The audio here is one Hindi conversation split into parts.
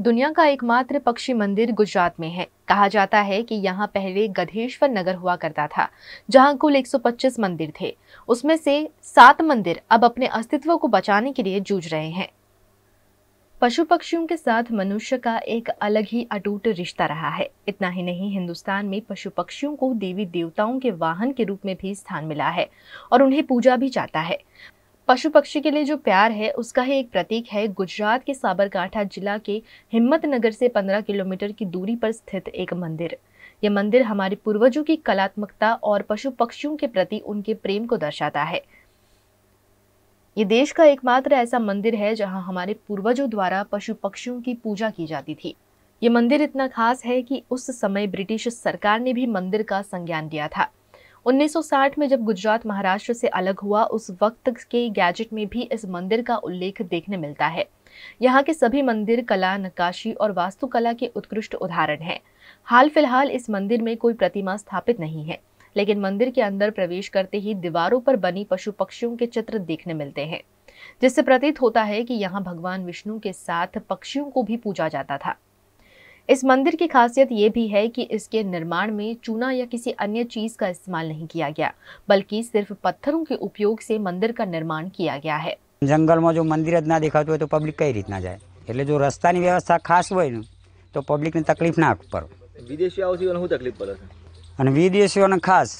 दुनिया का एकमात्र पक्षी मंदिर गुजरात में है कहा जाता है कि यहाँ पहले गधेश्वर नगर हुआ करता था जहाँ कुल 125 मंदिर थे उसमें से सात मंदिर अब अपने अस्तित्व को बचाने के लिए जूझ रहे हैं पशु पक्षियों के साथ मनुष्य का एक अलग ही अटूट रिश्ता रहा है इतना ही नहीं हिंदुस्तान में पशु पक्षियों को देवी देवताओं के वाहन के रूप में भी स्थान मिला है और उन्हें पूजा भी जाता है पशु पक्षी के लिए जो प्यार है उसका ही एक प्रतीक है गुजरात के साबरकांठा जिला के हिम्मतनगर से 15 किलोमीटर की दूरी पर स्थित एक मंदिर यह मंदिर हमारे पूर्वजों की कलात्मकता और पशु पक्षियों के प्रति उनके प्रेम को दर्शाता है ये देश का एकमात्र ऐसा मंदिर है जहां हमारे पूर्वजों द्वारा पशु पक्षियों की पूजा की जाती थी ये मंदिर इतना खास है कि उस समय ब्रिटिश सरकार ने भी मंदिर का संज्ञान दिया था 1960 में जब गुजरात महाराष्ट्र से अलग हुआ उस वक्त के गैजेट में भी इस मंदिर का उल्लेख देखने मिलता है यहाँ के सभी मंदिर कला नक्काशी और वास्तुकला के उत्कृष्ट उदाहरण हैं हाल फिलहाल इस मंदिर में कोई प्रतिमा स्थापित नहीं है लेकिन मंदिर के अंदर प्रवेश करते ही दीवारों पर बनी पशु पक्षियों के चित्र देखने मिलते हैं जिससे प्रतीत होता है कि यहाँ भगवान विष्णु के साथ पक्षियों को भी पूजा जाता था इस मंदिर की खासियत ये भी है कि इसके निर्माण में चूना या किसी अन्य चीज का इस्तेमाल नहीं किया गया बल्कि सिर्फ पत्थरों के उपयोग से मंदिर का निर्माण किया गया है जंगल में जो मंदिर दिखाते हुए तो पब्लिक कई रीत न जाए इसलिए जो रास्ता की व्यवस्था खास हो तो पब्लिक ने तकलीफ ना पड़ो विदेशी विदेशी खास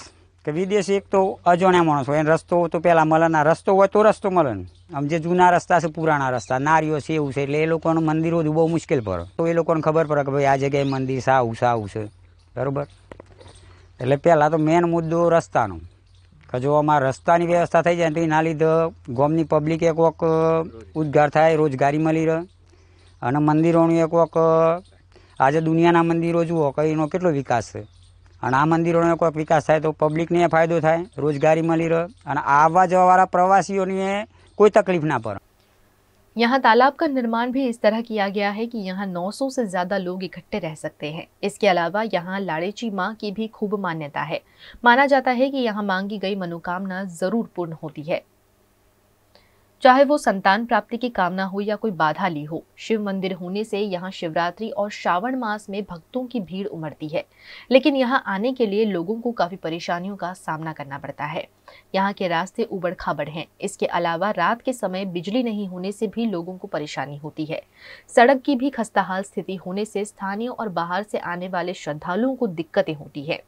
કે વિદેશી એક તો અજાણ્યા માણસ હોય એને રસ્તો તો પહેલાં મળે રસ્તો હોય તો રસ્તો મળે ને આમ જે જૂના રસ્તા છે પુરાણા રસ્તા નારીઓ છે એવું છે એટલે એ લોકોનું મંદિર જ બહુ મુશ્કેલ પર તો એ લોકોને ખબર પડે કે ભાઈ આ જગ્યાએ મંદિર સાવું સાવું છે બરાબર એટલે પહેલાં તો મેન મુદ્દો રસ્તાનો કે જો આમાં રસ્તાની વ્યવસ્થા થઈ જાય તો એના લીધે ગોમની પબ્લિક એક વખત ઉદ્ગાર થાય રોજગારી મળી રહે અને મંદિરોનું એક વખત આજે દુનિયાના મંદિરો જુઓ કે એનો કેટલો વિકાસ છે અને આ મંદિરોનો કોઈ વિકાસ થાય તો પબ્લિકને ફાયદો થાય રોજગારી મળી રહે અને આવવા જવા વાળા પ્રવાસીઓને કોઈ તકલીફ ના પડે અહીં તળાવકા નિર્માણ ભી ਇਸ طرح કિયા ગયા હે કે યહાં 900 સે જ્યાદા લોગ ઇકઠ્ઠે રહે સકતે હે ઇસકે અલાવા યહાં લાડેચી માં કી ભી ખૂબ માન્યતા હે માના જાતા હે કે યહાં માંગ કી ગઈ મનોકામના જરૂર પૂર્ણ હોતી હે चाहे वो संतान प्राप्ति की कामना हो या कोई बाधा ली हो शिव मंदिर होने से यहाँ शिवरात्रि और श्रावण मास में भक्तों की भीड़ उमड़ती है लेकिन यहाँ आने के लिए लोगों को काफी परेशानियों का सामना करना पड़ता है यहाँ के रास्ते उबड़ खाबड़ हैं इसके अलावा रात के समय बिजली नहीं होने से भी लोगों को परेशानी होती है सड़क की भी खस्ताहाल स्थिति होने से स्थानीय और बाहर से आने वाले श्रद्धालुओं को दिक्कतें होती है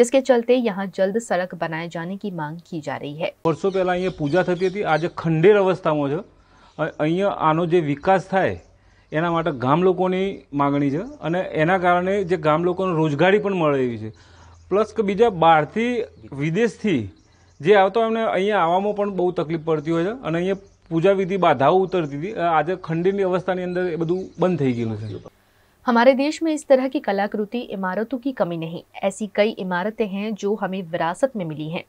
जिसके ચલતે યહાં જલ્દ સડક બનાએ જાને કી માંગ કી જા રહી હૈ વર્ષો પહેલા અહીંયા પૂજા થતી હતી આજે ખંડેર અવસ્થામાં છે અહીંયા આનો જે વિકાસ થાય એના માટે ગામ લોકોની માગણી છે અને એના કારણે જે ગામ લોકોને રોજગારી પણ મળે એવી છે પ્લસ કે બીજા બહારથી વિદેશથી જે આવતો એમને અહીંયા આવવામાં પણ બહુ તકલીફ પડતી હોય છે અને અહીંયા પૂજાવિધિ બાધાઓ ઉતરતી હતી આજે ખંડેરની અવસ્થાની અંદર એ બધું બંધ થઈ ગયેલું છે हमारे देश में इस तरह की कलाकृति इमारतों की कमी नहीं ऐसी कई इमारतें हैं जो हमें विरासत में मिली हैं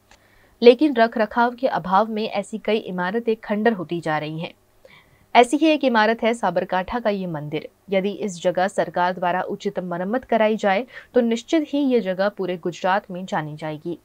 लेकिन रख रखाव के अभाव में ऐसी कई इमारतें खंडर होती जा रही हैं ऐसी ही एक इमारत है साबरकाठा का ये मंदिर यदि इस जगह सरकार द्वारा उचित मरम्मत कराई जाए तो निश्चित ही ये जगह पूरे गुजरात में जानी जाएगी